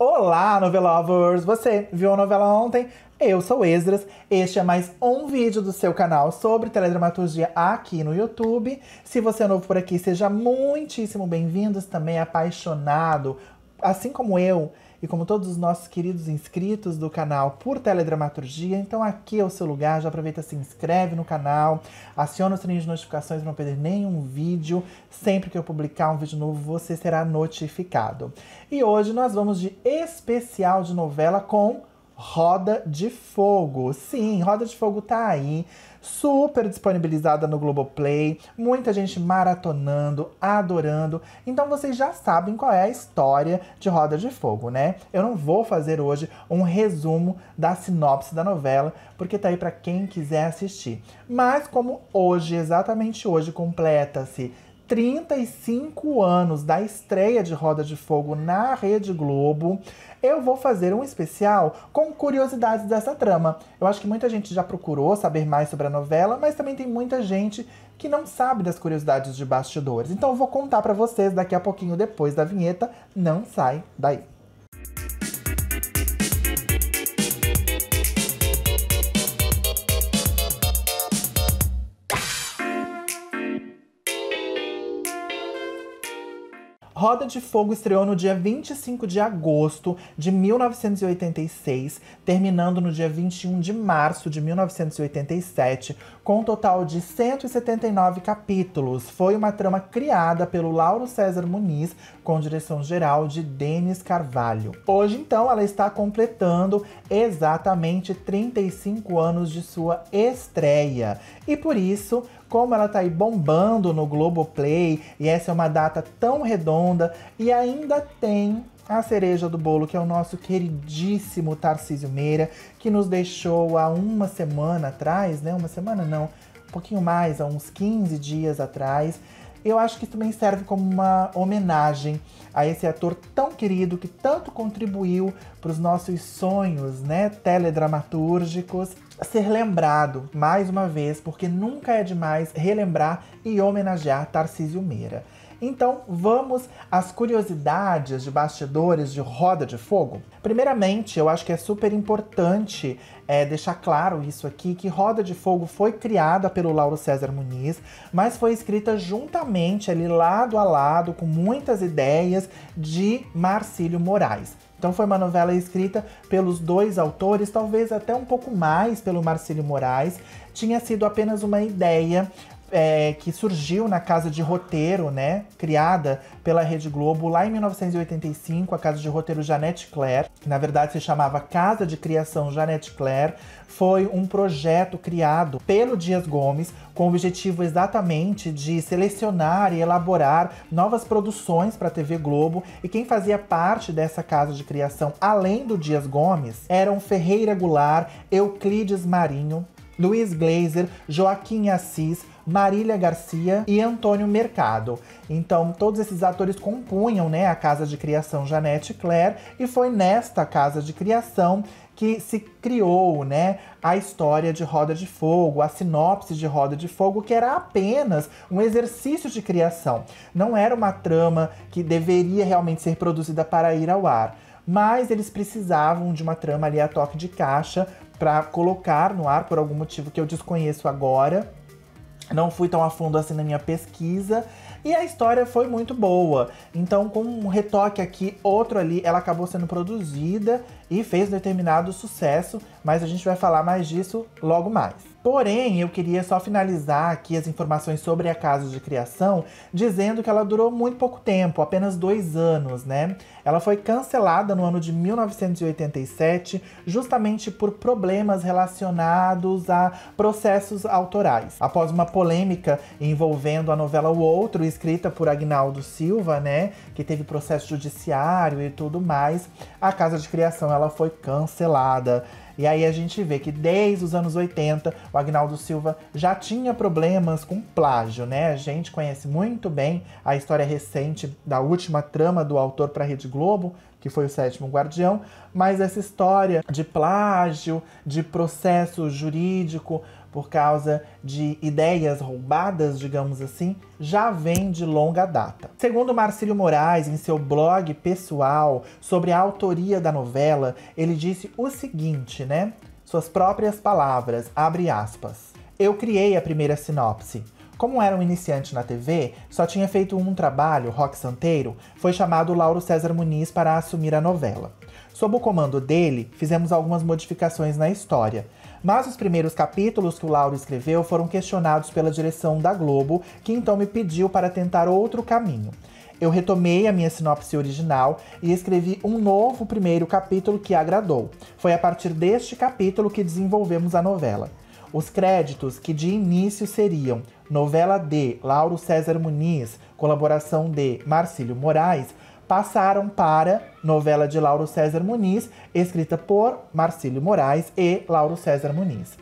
Olá, novela lovers! Você viu a novela ontem? Eu sou Esdras, este é mais um vídeo do seu canal sobre teledramaturgia aqui no YouTube. Se você é novo por aqui, seja muitíssimo bem-vindo, também é apaixonado, assim como eu, e como todos os nossos queridos inscritos do canal por teledramaturgia, então aqui é o seu lugar, já aproveita, se inscreve no canal, aciona o sininho de notificações para não perder nenhum vídeo. Sempre que eu publicar um vídeo novo, você será notificado. E hoje nós vamos de especial de novela com Roda de Fogo. Sim, Roda de Fogo tá aí, super disponibilizada no Globoplay, muita gente maratonando, adorando. Então vocês já sabem qual é a história de Roda de Fogo, né? Eu não vou fazer hoje um resumo da sinopse da novela, porque tá aí para quem quiser assistir. Mas como hoje, exatamente hoje, completa-se 35 anos da estreia de Roda de Fogo na Rede Globo, eu vou fazer um especial com curiosidades dessa trama. Eu acho que muita gente já procurou saber mais sobre a novela, mas também tem muita gente que não sabe das curiosidades de bastidores. Então eu vou contar para vocês daqui a pouquinho depois da vinheta. Não sai daí. Roda de Fogo estreou no dia 25 de agosto de 1986, terminando no dia 21 de março de 1987, com um total de 179 capítulos. Foi uma trama criada pelo Lauro César Muniz, com direção geral de Denis Carvalho. Hoje, então, ela está completando exatamente 35 anos de sua estreia. E por isso, como ela tá aí bombando no Globoplay, e essa é uma data tão redonda, e ainda tem a cereja do bolo, que é o nosso queridíssimo Tarcísio Meira, que nos deixou há uma semana atrás, né? Uma semana não, um pouquinho mais, há uns 15 dias atrás. Eu acho que isso também serve como uma homenagem a esse ator tão querido que tanto contribuiu para os nossos sonhos, né, teledramatúrgicos ser lembrado mais uma vez, porque nunca é demais relembrar e homenagear Tarcísio Meira. Então, vamos às curiosidades de bastidores de Roda de Fogo? Primeiramente, eu acho que é super importante é, deixar claro isso aqui, que Roda de Fogo foi criada pelo Lauro César Muniz, mas foi escrita juntamente, ali lado a lado, com muitas ideias de Marcílio Moraes. Então foi uma novela escrita pelos dois autores, talvez até um pouco mais pelo Marcílio Moraes. Tinha sido apenas uma ideia é, que surgiu na Casa de Roteiro, né? Criada pela Rede Globo lá em 1985, a Casa de Roteiro Janete Claire, que na verdade se chamava Casa de Criação Janete Claire, foi um projeto criado pelo Dias Gomes com o objetivo exatamente de selecionar e elaborar novas produções para a TV Globo. E quem fazia parte dessa casa de criação, além do Dias Gomes, eram Ferreira Goulart, Euclides Marinho, Luiz Glazer, Joaquim Assis, Marília Garcia e Antônio Mercado. Então, todos esses atores compunham né, a casa de criação Janete Claire, e foi nesta casa de criação que se criou né, a história de Roda de Fogo, a sinopse de Roda de Fogo, que era apenas um exercício de criação. Não era uma trama que deveria realmente ser produzida para ir ao ar mas eles precisavam de uma trama ali a toque de caixa para colocar no ar por algum motivo que eu desconheço agora. Não fui tão a fundo assim na minha pesquisa. E a história foi muito boa. Então, com um retoque aqui, outro ali, ela acabou sendo produzida e fez determinado sucesso, mas a gente vai falar mais disso logo mais. Porém, eu queria só finalizar aqui as informações sobre a Casa de Criação, dizendo que ela durou muito pouco tempo, apenas dois anos, né? Ela foi cancelada no ano de 1987, justamente por problemas relacionados a processos autorais. Após uma polêmica envolvendo a novela O Outro, escrita por Agnaldo Silva, né? Que teve processo judiciário e tudo mais, a Casa de Criação ela foi cancelada. E aí a gente vê que desde os anos 80, o Agnaldo Silva já tinha problemas com plágio, né? A gente conhece muito bem a história recente da última trama do autor para a Rede Globo, que foi o sétimo guardião, mas essa história de plágio, de processo jurídico por causa de ideias roubadas, digamos assim, já vem de longa data. Segundo Marcílio Moraes, em seu blog pessoal sobre a autoria da novela, ele disse o seguinte, né? Suas próprias palavras, abre aspas. Eu criei a primeira sinopse. Como era um iniciante na TV, só tinha feito um trabalho, Rock Santeiro, foi chamado Lauro César Muniz para assumir a novela. Sob o comando dele, fizemos algumas modificações na história. Mas os primeiros capítulos que o Lauro escreveu foram questionados pela direção da Globo, que então me pediu para tentar outro caminho. Eu retomei a minha sinopse original e escrevi um novo primeiro capítulo que agradou. Foi a partir deste capítulo que desenvolvemos a novela. Os créditos, que de início seriam novela de Lauro César Muniz, colaboração de Marcílio Moraes, passaram para novela de Lauro César Muniz, escrita por Marcílio Moraes e Lauro César Muniz.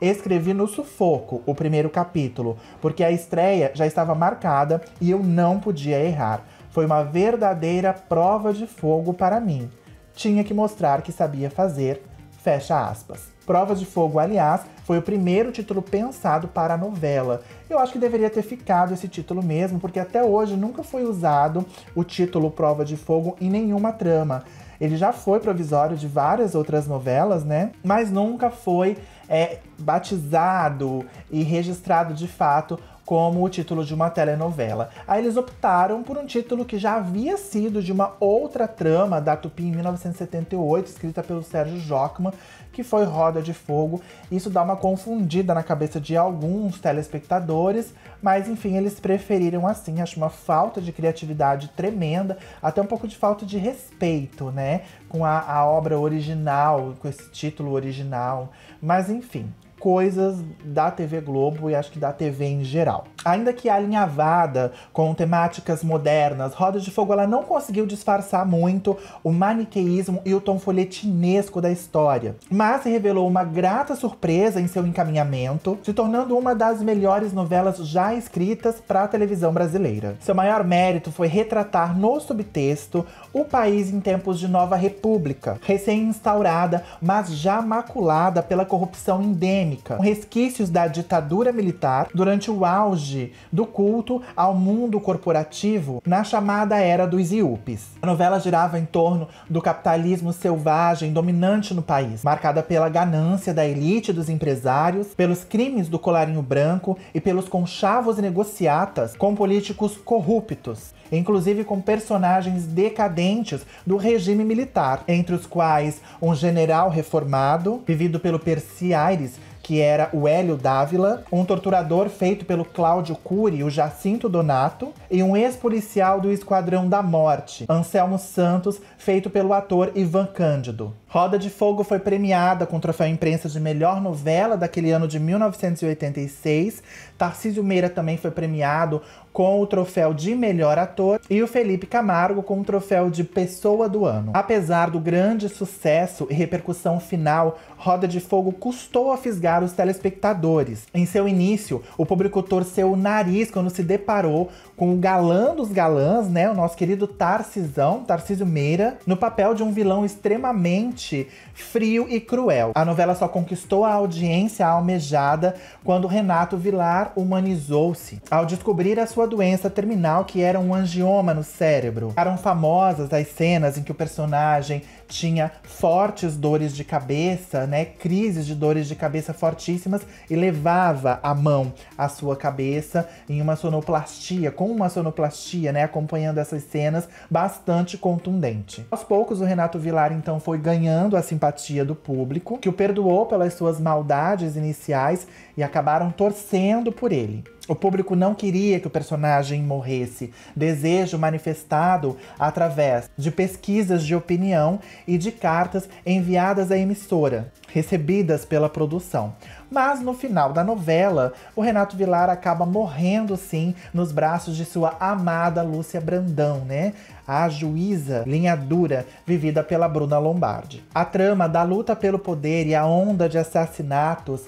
Escrevi no sufoco o primeiro capítulo, porque a estreia já estava marcada e eu não podia errar. Foi uma verdadeira prova de fogo para mim. Tinha que mostrar que sabia fazer. Fecha aspas. Provas de Fogo, aliás, foi o primeiro título pensado para a novela. Eu acho que deveria ter ficado esse título mesmo, porque até hoje nunca foi usado o título Prova de Fogo em nenhuma trama. Ele já foi provisório de várias outras novelas, né? Mas nunca foi é, batizado e registrado de fato como o título de uma telenovela. Aí eles optaram por um título que já havia sido de uma outra trama da Tupi em 1978, escrita pelo Sérgio Jockman, que foi Roda de Fogo. Isso dá uma confundida na cabeça de alguns telespectadores, mas enfim, eles preferiram assim. Acho uma falta de criatividade tremenda, até um pouco de falta de respeito, né? Com a, a obra original, com esse título original. Mas enfim, coisas da TV Globo e acho que da TV em geral. Ainda que alinhavada com temáticas modernas, Roda de Fogo ela não conseguiu disfarçar muito o maniqueísmo e o tom folhetinesco da história, mas revelou uma grata surpresa em seu encaminhamento, se tornando uma das melhores novelas já escritas para a televisão brasileira. Seu maior mérito foi retratar no subtexto o país em tempos de nova república, recém-instaurada, mas já maculada pela corrupção endêmica polêmica, com resquícios da ditadura militar durante o auge do culto ao mundo corporativo na chamada Era dos IUPs. A novela girava em torno do capitalismo selvagem dominante no país, marcada pela ganância da elite dos empresários, pelos crimes do colarinho branco e pelos conchavos negociatas com políticos corruptos, inclusive com personagens decadentes do regime militar, entre os quais um general reformado, vivido pelo Percy Aires, que era o Hélio Dávila, um torturador feito pelo Cláudio Cury, o Jacinto Donato, e um ex-policial do Esquadrão da Morte, Anselmo Santos, feito pelo ator Ivan Cândido. Roda de Fogo foi premiada com o troféu imprensa de melhor novela daquele ano de 1986. Tarcísio Meira também foi premiado com o troféu de melhor ator e o Felipe Camargo com o troféu de pessoa do ano. Apesar do grande sucesso e repercussão final Roda de Fogo custou a fisgar os telespectadores. Em seu início, o público torceu o nariz quando se deparou com o galã dos galãs, né? O nosso querido Tarcisão, Tarcísio Meira, no papel de um vilão extremamente frio e cruel. A novela só conquistou a audiência almejada quando Renato Vilar humanizou-se ao descobrir a sua doença terminal, que era um angioma no cérebro. eram famosas as cenas em que o personagem tinha fortes dores de cabeça, né? Crises de dores de cabeça fortíssimas e levava a mão à sua cabeça em uma sonoplastia com uma sonoplastia, né, acompanhando essas cenas, bastante contundente. Aos poucos, o Renato Vilar então foi ganhando a simpatia do público, que o perdoou pelas suas maldades iniciais e acabaram torcendo por ele. O público não queria que o personagem morresse, desejo manifestado através de pesquisas de opinião e de cartas enviadas à emissora, recebidas pela produção. Mas no final da novela, o Renato Vilar acaba morrendo sim nos braços de sua amada Lúcia Brandão, né? A juíza linha dura vivida pela Bruna Lombardi. A trama da luta pelo poder e a onda de assassinatos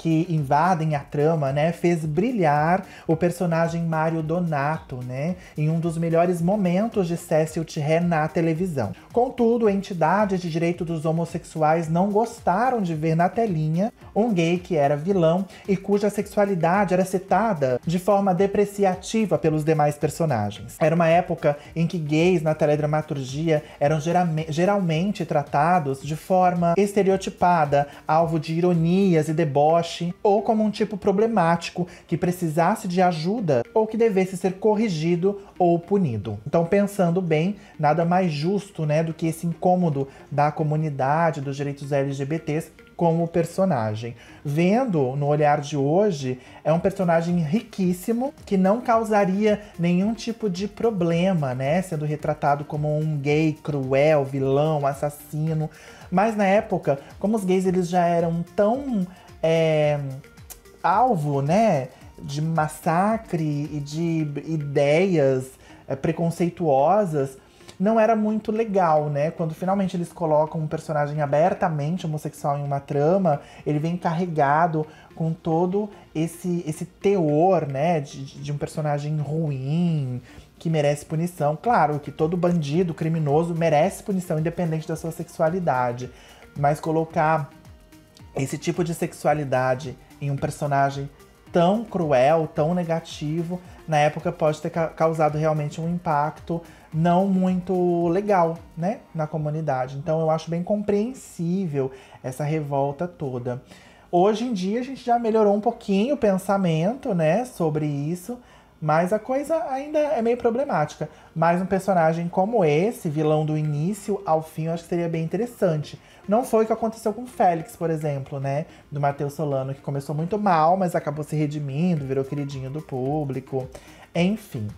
que invadem a trama, né, fez brilhar o personagem Mário Donato, né, em um dos melhores momentos de Cecil Tiré na televisão. Contudo, entidades de direito dos homossexuais não gostaram de ver na telinha um gay que era vilão e cuja sexualidade era citada de forma depreciativa pelos demais personagens. Era uma época em que gays na teledramaturgia eram geralmente tratados de forma estereotipada, alvo de ironias e deboches ou como um tipo problemático que precisasse de ajuda ou que devesse ser corrigido ou punido. Então, pensando bem, nada mais justo, né, do que esse incômodo da comunidade dos direitos LGBTs como personagem. Vendo no olhar de hoje, é um personagem riquíssimo que não causaria nenhum tipo de problema, né? Sendo retratado como um gay cruel, vilão, assassino. Mas na época, como os gays eles já eram tão é, alvo, né? De massacre e de ideias é, preconceituosas não era muito legal, né? Quando finalmente eles colocam um personagem abertamente homossexual em uma trama, ele vem carregado com todo esse, esse teor, né? De, de um personagem ruim, que merece punição. Claro que todo bandido, criminoso, merece punição, independente da sua sexualidade. Mas colocar esse tipo de sexualidade em um personagem tão cruel, tão negativo, na época pode ter causado realmente um impacto não muito legal, né, na comunidade. Então eu acho bem compreensível essa revolta toda. Hoje em dia a gente já melhorou um pouquinho o pensamento, né, sobre isso, mas a coisa ainda é meio problemática. Mas um personagem como esse, vilão do início ao fim, eu acho que seria bem interessante não foi o que aconteceu com o Félix, por exemplo, né? Do Matheus Solano, que começou muito mal, mas acabou se redimindo, virou queridinho do público. Enfim,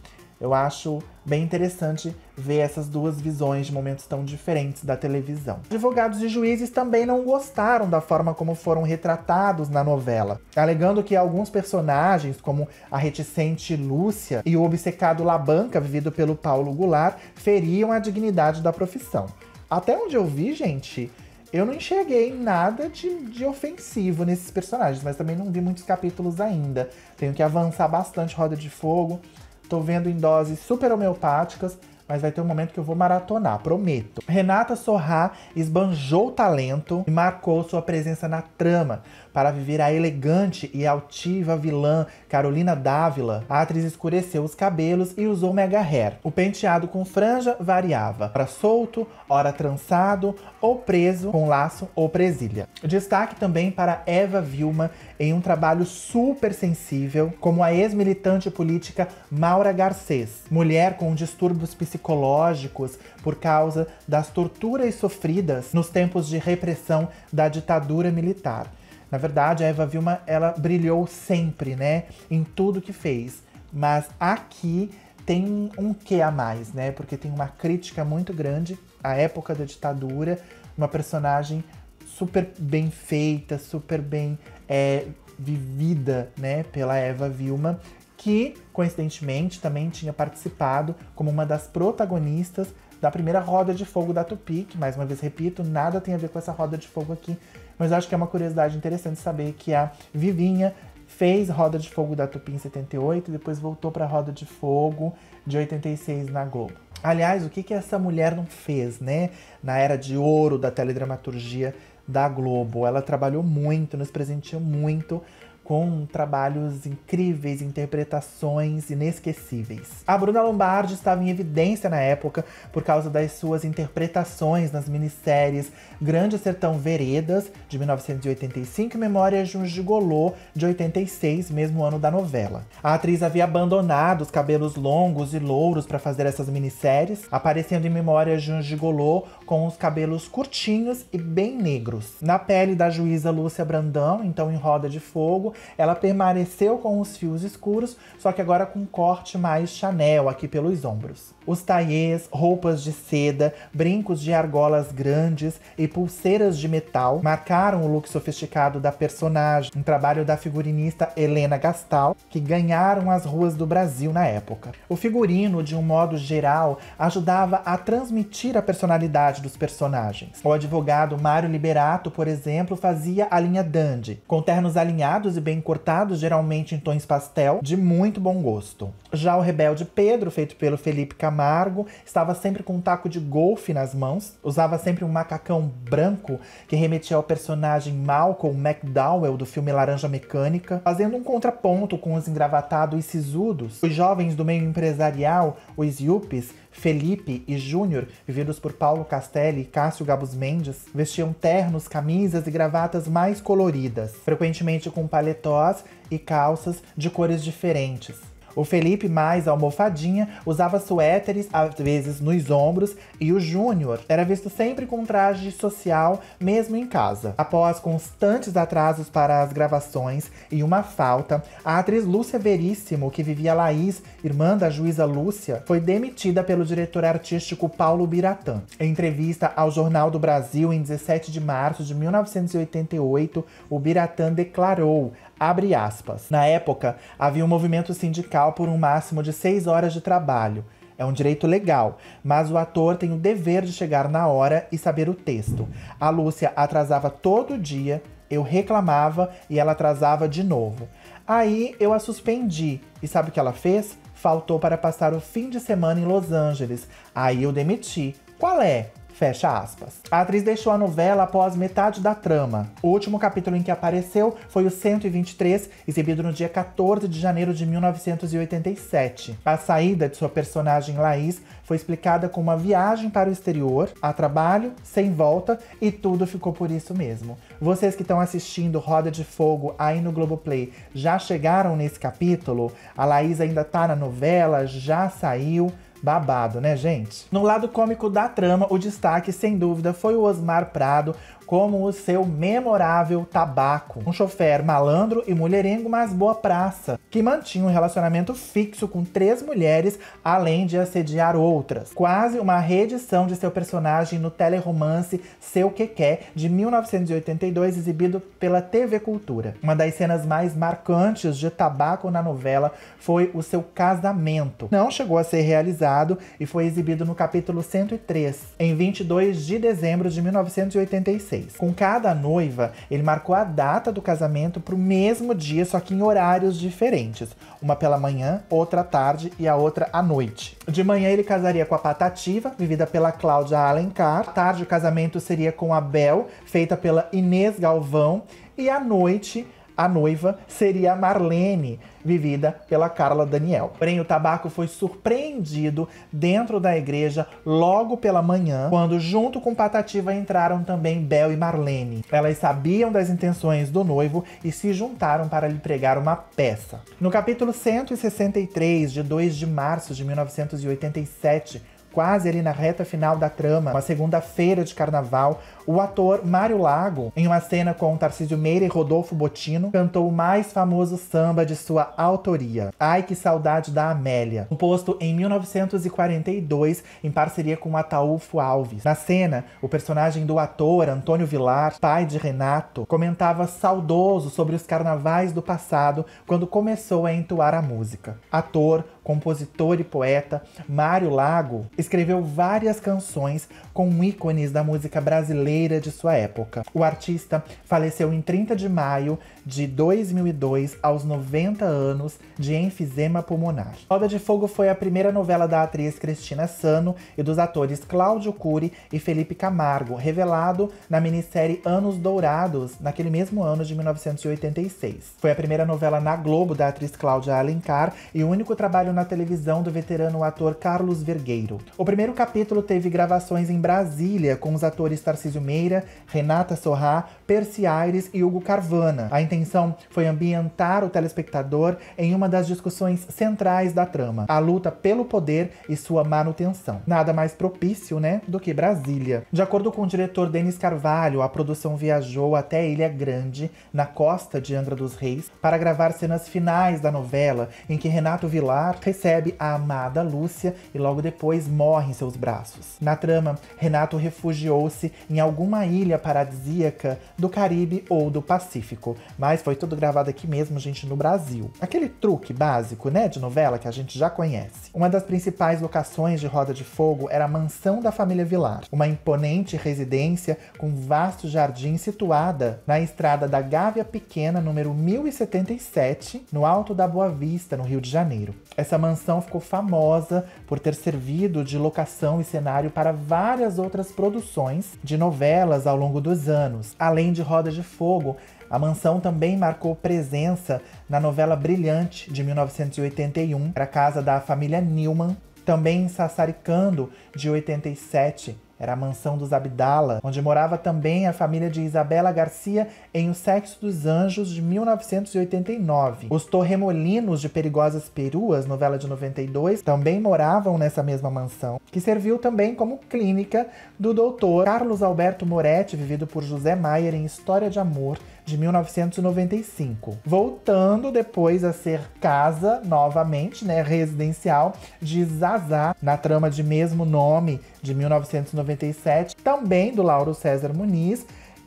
eu acho bem interessante ver essas duas visões de momentos tão diferentes da televisão. Advogados e juízes também não gostaram da forma como foram retratados na novela, alegando que alguns personagens, como a reticente Lúcia e o obcecado Labanca, vivido pelo Paulo Goulart, feriam a dignidade da profissão. Até onde eu vi, gente, eu não enxerguei nada de, de ofensivo nesses personagens, mas também não vi muitos capítulos ainda. Tenho que avançar bastante Roda de Fogo. Tô vendo em doses super homeopáticas, mas vai ter um momento que eu vou maratonar, prometo. Renata Sorrá esbanjou o talento e marcou sua presença na trama, para viver a elegante e altiva vilã Carolina Dávila, a atriz escureceu os cabelos e usou mega hair. O penteado com franja variava para solto, ora trançado ou preso com laço ou presilha. Destaque também para Eva Vilma em um trabalho super sensível como a ex-militante política Maura Garcês, mulher com distúrbios psicológicos por causa das torturas sofridas nos tempos de repressão da ditadura militar. Na verdade, a Eva Vilma, ela brilhou sempre, né? Em tudo que fez. Mas aqui tem um quê a mais, né? Porque tem uma crítica muito grande à época da ditadura, uma personagem super bem feita, super bem é, vivida, né, pela Eva Vilma, que coincidentemente também tinha participado como uma das protagonistas da primeira roda de fogo da Tupi, que mais uma vez repito, nada tem a ver com essa roda de fogo aqui, mas acho que é uma curiosidade interessante saber que a Vivinha fez Roda de Fogo da Tupi em 78 e depois voltou para Roda de Fogo de 86 na Globo. Aliás, o que, que essa mulher não fez, né? Na era de ouro da teledramaturgia da Globo. Ela trabalhou muito, nos presenteou muito com trabalhos incríveis, interpretações inesquecíveis. A Bruna Lombardi estava em evidência na época por causa das suas interpretações nas minisséries Grande Sertão Veredas, de 1985, e Memórias de um Gigolô, de 86, mesmo ano da novela. A atriz havia abandonado os cabelos longos e louros para fazer essas minisséries, aparecendo em Memórias de um Gigolô com os cabelos curtinhos e bem negros. Na pele da juíza Lúcia Brandão, então em Roda de Fogo, ela permaneceu com os fios escuros, só que agora com um corte mais Chanel aqui pelos ombros. Os taiês, roupas de seda, brincos de argolas grandes e pulseiras de metal marcaram o look sofisticado da personagem, um trabalho da figurinista Helena Gastal, que ganharam as ruas do Brasil na época. O figurino, de um modo geral, ajudava a transmitir a personalidade personalidade dos personagens. O advogado Mário Liberato, por exemplo, fazia a linha Dandy, com ternos alinhados e bem cortados, geralmente em tons pastel, de muito bom gosto. Já o rebelde Pedro, feito pelo Felipe Camargo, estava sempre com um taco de golfe nas mãos, usava sempre um macacão branco que remetia ao personagem Malcolm McDowell do filme Laranja Mecânica, fazendo um contraponto com os engravatados e sisudos. Os jovens do meio empresarial, os yuppies, Felipe e Júnior, vividos por Paulo Castelli e Cássio Gabus Mendes, vestiam ternos, camisas e gravatas mais coloridas, frequentemente com paletós e calças de cores diferentes. O Felipe, mais almofadinha, usava suéteres, às vezes nos ombros, e o Júnior era visto sempre com traje social, mesmo em casa. Após constantes atrasos para as gravações e uma falta, a atriz Lúcia Veríssimo, que vivia Laís, irmã da juíza Lúcia, foi demitida pelo diretor artístico Paulo Biratã. Em entrevista ao Jornal do Brasil, em 17 de março de 1988, o Biratã declarou, Abre aspas. Na época, havia um movimento sindical por um máximo de seis horas de trabalho. É um direito legal, mas o ator tem o dever de chegar na hora e saber o texto. A Lúcia atrasava todo dia, eu reclamava e ela atrasava de novo. Aí eu a suspendi e sabe o que ela fez? Faltou para passar o fim de semana em Los Angeles. Aí eu demiti. Qual é? Fecha aspas. A atriz deixou a novela após metade da trama. O último capítulo em que apareceu foi o 123, exibido no dia 14 de janeiro de 1987. A saída de sua personagem Laís foi explicada como uma viagem para o exterior, a trabalho, sem volta, e tudo ficou por isso mesmo. Vocês que estão assistindo Roda de Fogo aí no Globoplay já chegaram nesse capítulo? A Laís ainda tá na novela, já saiu. Babado, né, gente? No lado cômico da trama, o destaque, sem dúvida, foi o Osmar Prado, como o seu memorável tabaco, um chofer malandro e mulherengo, mas boa praça, que mantinha um relacionamento fixo com três mulheres, além de assediar outras. Quase uma reedição de seu personagem no teleromance Seu Que Quer, de 1982, exibido pela TV Cultura. Uma das cenas mais marcantes de tabaco na novela foi o seu casamento. Não chegou a ser realizado e foi exibido no capítulo 103, em 22 de dezembro de 1986. Com cada noiva, ele marcou a data do casamento para o mesmo dia, só que em horários diferentes. Uma pela manhã, outra à tarde e a outra à noite. De manhã ele casaria com a Patativa, vivida pela Cláudia Alencar. À tarde o casamento seria com a Bel, feita pela Inês Galvão. E à noite a noiva seria a Marlene, vivida pela Carla Daniel. Porém, o tabaco foi surpreendido dentro da igreja logo pela manhã, quando junto com Patativa entraram também Bel e Marlene. Elas sabiam das intenções do noivo e se juntaram para lhe pregar uma peça. No capítulo 163, de 2 de março de 1987, quase ali na reta final da trama, uma segunda-feira de carnaval, o ator Mário Lago, em uma cena com Tarcísio Meira e Rodolfo Botino, cantou o mais famoso samba de sua autoria, Ai Que Saudade da Amélia, composto em 1942 em parceria com Ataúfo Alves. Na cena, o personagem do ator Antônio Vilar, pai de Renato, comentava saudoso sobre os carnavais do passado quando começou a entoar a música. Ator, compositor e poeta, Mário Lago escreveu várias canções com ícones da música brasileira de sua época. O artista faleceu em 30 de maio de 2002, aos 90 anos, de enfisema pulmonar. Roda de Fogo foi a primeira novela da atriz Cristina Sano e dos atores Cláudio Cury e Felipe Camargo, revelado na minissérie Anos Dourados, naquele mesmo ano de 1986. Foi a primeira novela na Globo da atriz Cláudia Alencar e o único trabalho trabalho na televisão do veterano ator Carlos Vergueiro. O primeiro capítulo teve gravações em Brasília com os atores Tarcísio Meira, Renata Sorrá, Percy Aires e Hugo Carvana. A intenção foi ambientar o telespectador em uma das discussões centrais da trama, a luta pelo poder e sua manutenção. Nada mais propício, né, do que Brasília. De acordo com o diretor Denis Carvalho, a produção viajou até Ilha Grande, na costa de Angra dos Reis, para gravar cenas finais da novela, em que Renato Vilar, recebe a amada Lúcia e logo depois morre em seus braços. Na trama, Renato refugiou-se em alguma ilha paradisíaca do Caribe ou do Pacífico, mas foi tudo gravado aqui mesmo, gente, no Brasil. Aquele truque básico, né, de novela que a gente já conhece. Uma das principais locações de Roda de Fogo era a mansão da família Vilar, uma imponente residência com vasto jardim situada na estrada da Gávea Pequena, número 1077, no alto da Boa Vista, no Rio de Janeiro. Essa essa mansão ficou famosa por ter servido de locação e cenário para várias outras produções de novelas ao longo dos anos. Além de Roda de Fogo, a mansão também marcou presença na novela Brilhante de 1981, para casa da família Newman, também em Sassaricando de 87 era a mansão dos Abdala, onde morava também a família de Isabela Garcia em O Sexo dos Anjos, de 1989. Os Torremolinos de Perigosas Peruas, novela de 92, também moravam nessa mesma mansão, que serviu também como clínica do doutor Carlos Alberto Moretti, vivido por José Maier em História de Amor, de 1995, voltando depois a ser casa novamente, né, residencial de Zazá, na trama de mesmo nome de 1997, também do Lauro César Muniz,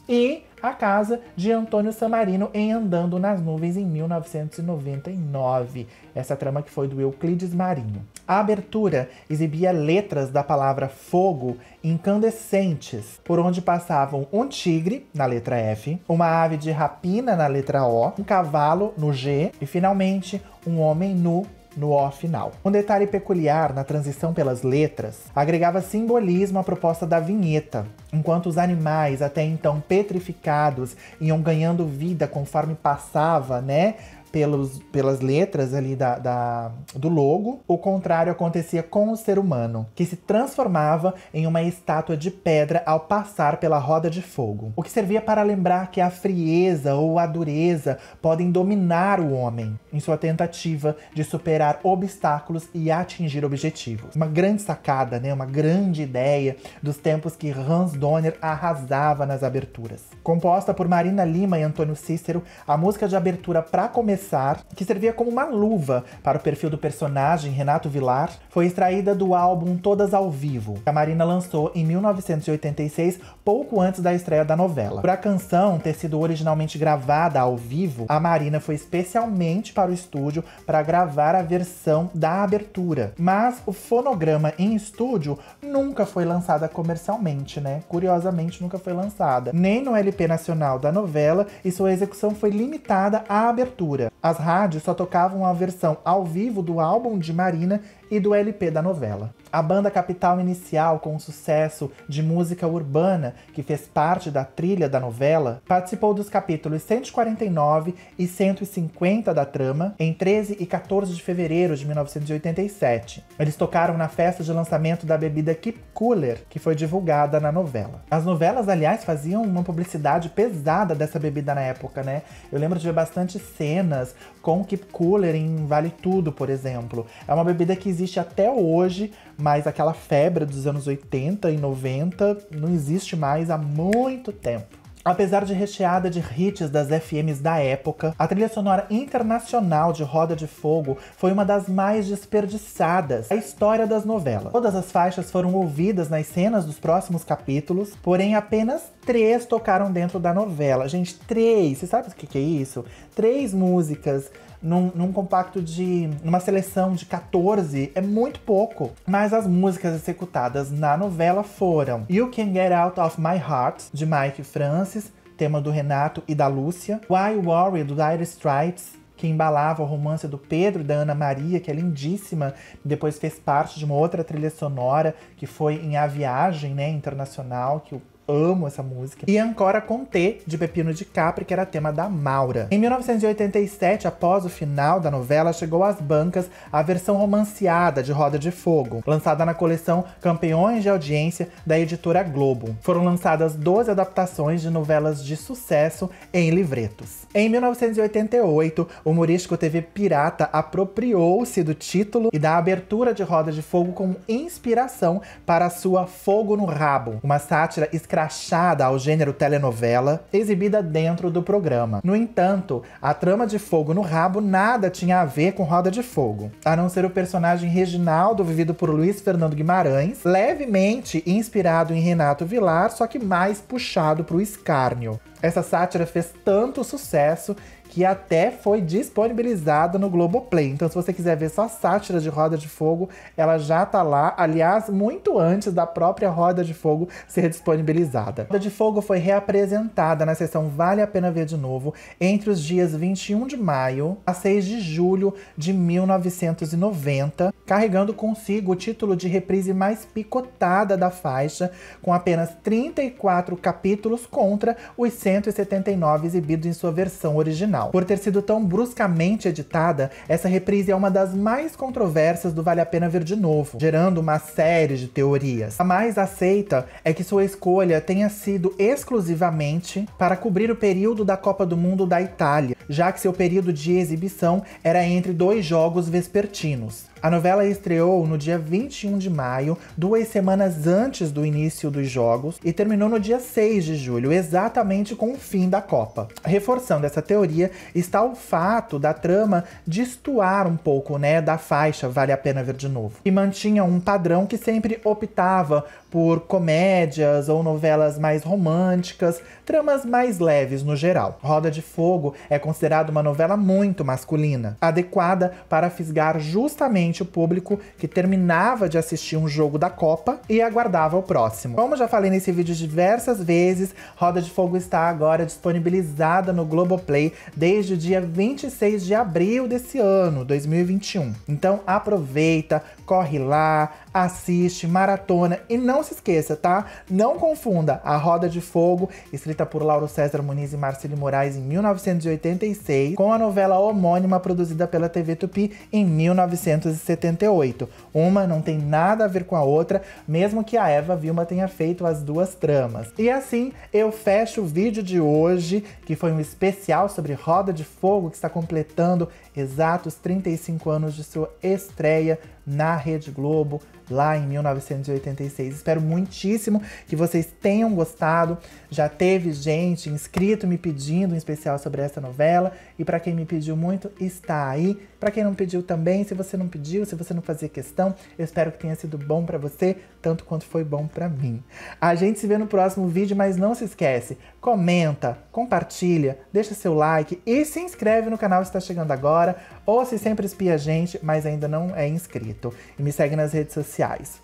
e a casa de Antônio Samarino em Andando nas Nuvens em 1999. Essa trama que foi do Euclides Marinho. A abertura exibia letras da palavra fogo incandescentes, por onde passavam um tigre, na letra F, uma ave de rapina, na letra O, um cavalo, no G, e finalmente um homem nu, no O final. Um detalhe peculiar na transição pelas letras agregava simbolismo à proposta da vinheta, enquanto os animais, até então petrificados, iam ganhando vida conforme passava, né? pelos, pelas letras ali da, da, do logo, o contrário acontecia com o ser humano, que se transformava em uma estátua de pedra ao passar pela roda de fogo. O que servia para lembrar que a frieza ou a dureza podem dominar o homem em sua tentativa de superar obstáculos e atingir objetivos. Uma grande sacada, né? uma grande ideia dos tempos que Hans Donner arrasava nas aberturas. Composta por Marina Lima e Antônio Cícero, a música de abertura para começar Confessar, que servia como uma luva para o perfil do personagem Renato Vilar, foi extraída do álbum Todas ao Vivo, que a Marina lançou em 1986, pouco antes da estreia da novela. Por a canção ter sido originalmente gravada ao vivo, a Marina foi especialmente para o estúdio para gravar a versão da abertura. Mas o fonograma em estúdio nunca foi lançada comercialmente, né? Curiosamente, nunca foi lançada. Nem no LP nacional da novela, e sua execução foi limitada à abertura. As rádios só tocavam a versão ao vivo do álbum de Marina e do LP da novela. A banda Capital Inicial, com o sucesso de música urbana que fez parte da trilha da novela, participou dos capítulos 149 e 150 da trama em 13 e 14 de fevereiro de 1987. Eles tocaram na festa de lançamento da bebida Keep Cooler, que foi divulgada na novela. As novelas, aliás, faziam uma publicidade pesada dessa bebida na época, né? Eu lembro de ver bastante cenas, com Keep Cooler em Vale Tudo, por exemplo. É uma bebida que existe até hoje, mas aquela febre dos anos 80 e 90 não existe mais há muito tempo. Apesar de recheada de hits das FMs da época, a trilha sonora internacional de Roda de Fogo foi uma das mais desperdiçadas da história das novelas. Todas as faixas foram ouvidas nas cenas dos próximos capítulos, porém apenas três tocaram dentro da novela. Gente, três! Você sabe o que é isso? Três músicas num, num compacto de. numa seleção de 14 é muito pouco. Mas as músicas executadas na novela foram You Can Get Out of My Heart, de Mike Francis, tema do Renato e da Lúcia, Why Worry, do Dire Stripes, que embalava o romance do Pedro e da Ana Maria, que é lindíssima, depois fez parte de uma outra trilha sonora, que foi em A Viagem, né, internacional, que o Amo essa música. E Ancora com T, de Pepino de Capri, que era tema da Maura. Em 1987, após o final da novela, chegou às bancas a versão romanceada de Roda de Fogo, lançada na coleção Campeões de Audiência da editora Globo. Foram lançadas 12 adaptações de novelas de sucesso em livretos. Em 1988, o humorístico TV Pirata apropriou-se do título e da abertura de Roda de Fogo como inspiração para a sua Fogo no Rabo, uma sátira escrevida escrachada ao gênero telenovela, exibida dentro do programa. No entanto, a trama de Fogo no Rabo nada tinha a ver com Roda de Fogo, a não ser o personagem Reginaldo, vivido por Luiz Fernando Guimarães, levemente inspirado em Renato Vilar, só que mais puxado para o escárnio. Essa sátira fez tanto sucesso que até foi disponibilizada no Globoplay. Então, se você quiser ver só sátira de Roda de Fogo, ela já tá lá, aliás, muito antes da própria Roda de Fogo ser disponibilizada. Roda de Fogo foi reapresentada na sessão Vale a Pena Ver de Novo entre os dias 21 de maio a 6 de julho de 1990, carregando consigo o título de reprise mais picotada da faixa, com apenas 34 capítulos contra os 179 exibidos em sua versão original final. Por ter sido tão bruscamente editada, essa reprise é uma das mais controversas do Vale a Pena Ver de Novo, gerando uma série de teorias. A mais aceita é que sua escolha tenha sido exclusivamente para cobrir o período da Copa do Mundo da Itália, já que seu período de exibição era entre dois jogos vespertinos. A novela estreou no dia 21 de maio, duas semanas antes do início dos jogos, e terminou no dia 6 de julho, exatamente com o fim da Copa. Reforçando essa teoria está o fato da trama destoar um pouco, né, da faixa Vale a Pena Ver de Novo, e mantinha um padrão que sempre optava por comédias ou novelas mais românticas, tramas mais leves no geral. Roda de Fogo é considerada uma novela muito masculina, adequada para fisgar justamente o público que terminava de assistir um jogo da Copa e aguardava o próximo. Como já falei nesse vídeo diversas vezes, Roda de Fogo está agora disponibilizada no Globoplay desde o dia 26 de abril desse ano, 2021. Então aproveita, corre lá, assiste, maratona e não se esqueça, tá? Não confunda a Roda de Fogo, escrita por Lauro César Muniz e Marcelo Moraes em 1986, com a novela homônima produzida pela TV Tupi em 1960. 78. Uma não tem nada a ver com a outra, mesmo que a Eva Vilma tenha feito as duas tramas. E assim eu fecho o vídeo de hoje, que foi um especial sobre Roda de Fogo, que está completando exatos 35 anos de sua estreia na Rede Globo, lá em 1986. Espero muitíssimo que vocês tenham gostado. Já teve gente inscrito me pedindo um especial sobre essa novela e para quem me pediu muito, está aí. Para quem não pediu também, se você não pediu, se você não fazia questão, eu espero que tenha sido bom para você, tanto quanto foi bom para mim. A gente se vê no próximo vídeo, mas não se esquece, comenta, compartilha, deixa seu like e se inscreve no canal se está chegando agora ou se sempre espia a gente, mas ainda não é inscrito e me segue nas redes sociais.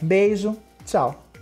Beijo, tchau!